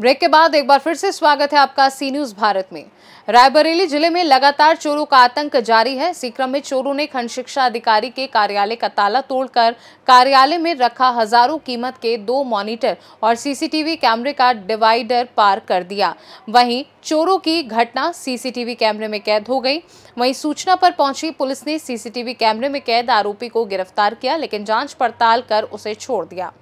Break के बाद एक बार फिर से स्वागत है आपका सी न्यूज भारत में रायबरेली जिले में लगातार चोरों का आतंक जारी है सीक्रम में चोरों ने खंड शिक्षा अधिकारी के कार्यालय का ताला तोड़कर कार्यालय में रखा हजारों कीमत के दो मॉनिटर और सीसीटीवी कैमरे का डिवाइडर पार कर दिया वहीं चोरों की घटना सीसीटीवी कैमरे में कैद हो गई वहीं सूचना पर पहुंची पुलिस ने सीसीटीवी कैमरे में कैद आरोपी को गिरफ्तार किया लेकिन जाँच पड़ताल कर उसे छोड़ दिया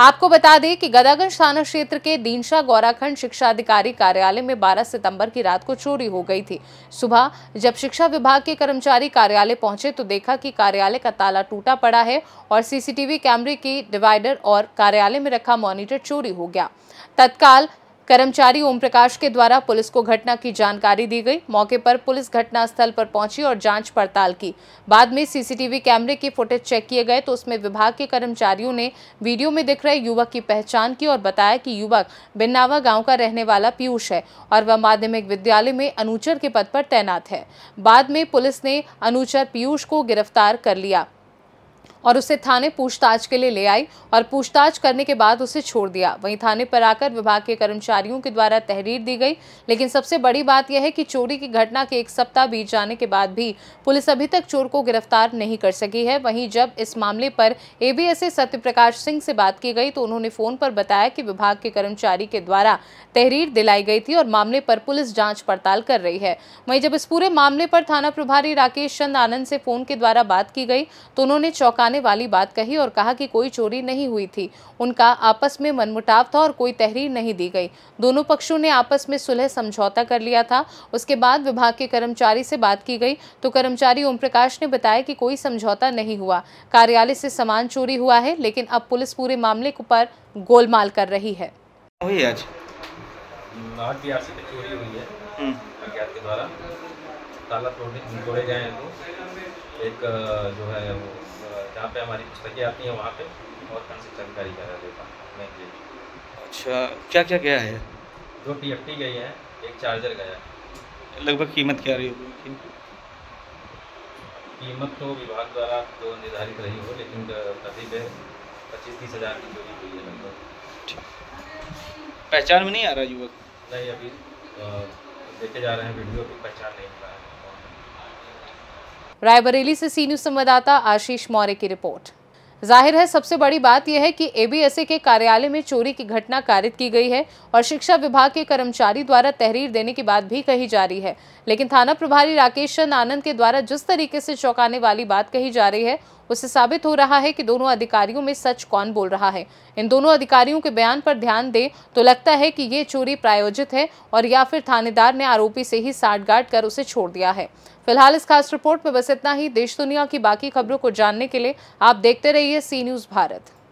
आपको बता दें कि गदागंज थाना क्षेत्र के दीनशा गौराखंड शिक्षा अधिकारी कार्यालय में 12 सितंबर की रात को चोरी हो गई थी सुबह जब शिक्षा विभाग के कर्मचारी कार्यालय पहुंचे तो देखा कि कार्यालय का ताला टूटा पड़ा है और सीसीटीवी कैमरे की डिवाइडर और कार्यालय में रखा मॉनिटर चोरी हो गया तत्काल कर्मचारी ओम प्रकाश के द्वारा पुलिस को घटना की जानकारी दी गई मौके पर पुलिस घटना स्थल पर पहुंची और जांच पड़ताल की बाद में सीसीटीवी कैमरे के फुटेज चेक किए गए तो उसमें विभाग के कर्मचारियों ने वीडियो में दिख रहे युवक की पहचान की और बताया कि युवक बिन्नावा गांव का रहने वाला पीयूष है और वह माध्यमिक विद्यालय में अनुचर के पद पर तैनात है बाद में पुलिस ने अनुचर पीयूष को गिरफ्तार कर लिया और उसे थाने पूछताछ के लिए ले आई और पूछताछ करने के बाद उसे छोड़ दिया वहीं थाने पर आकर विभाग के कर्मचारियों के द्वारा तहरीर दी गई लेकिन सबसे बड़ी बात यह है कि चोरी की घटना के एक सप्ताह बीत जाने के बाद भी पुलिस अभी तक चोर को गिरफ्तार नहीं कर सकी है वहीं जब इस मामले पर एबीएसए सत्यप्रकाश सिंह से बात की गई तो उन्होंने फोन पर बताया कि विभाग के कर्मचारी के द्वारा तहरीर दिलाई गई थी और मामले पर पुलिस जांच पड़ताल कर रही है वहीं जब इस पूरे मामले पर थाना प्रभारी राकेश चंद आनंद से फोन के द्वारा बात की गई तो उन्होंने चौकाने चौंकाने वाली बात कही और कहा कि कोई चोरी नहीं हुई थी उनका आपस में मनमुटाव था और कोई तहरीर नहीं दी गई दोनों पक्षों ने आपस में सुलह समझौता कर लिया था उसके बाद विभाग के कर्मचारी से बात की गई तो कर्मचारी ओम प्रकाश ने बताया कि कोई समझौता नहीं हुआ कार्यालय से सामान चोरी हुआ है लेकिन अब पुलिस पूरे मामले पर गोलमाल कर रही है तो हम्म। ताला तोड़ने तोड़े जाए तो एक जो है वो जहाँ पे हमारी पुस्तकें आती हैं वहाँ पे और कंस्ट्रक्शन जानकारी करा देता हूँ अच्छा क्या क्या गया है दो टी एफ टी गई है एक चार्जर गया है लगभग कीमत क्या रही होगी कीमत तो विभाग द्वारा तो निर्धारित रही हो लेकिन अभी है पच्चीस तीस हज़ार की चोरी हुई है लगभग अच्छा। पहचान में नहीं आ रहा युवक नहीं अभी देखे जा रहे हैं वीडियो भी पहचान नहीं हो रहा है रायबरेली से सीनियर संवाददाता आशीष मौर्य की रिपोर्ट जाहिर है सबसे बड़ी बात यह है कि एबीएसए के कार्यालय में चोरी की घटना कारित की गई है और शिक्षा विभाग के कर्मचारी द्वारा तहरीर देने की बात भी कही जा रही है लेकिन थाना प्रभारी राकेश चंद आनंद के द्वारा जिस तरीके से चौंकाने वाली बात कही जा रही है उससे साबित हो रहा है कि दोनों अधिकारियों में सच कौन बोल रहा है इन दोनों अधिकारियों के बयान पर ध्यान दें तो लगता है कि ये चोरी प्रायोजित है और या फिर थानेदार ने आरोपी से ही साठगाट कर उसे छोड़ दिया है फिलहाल इस खास रिपोर्ट में बस इतना ही देश दुनिया की बाकी खबरों को जानने के लिए आप देखते रहिए सी न्यूज़ भारत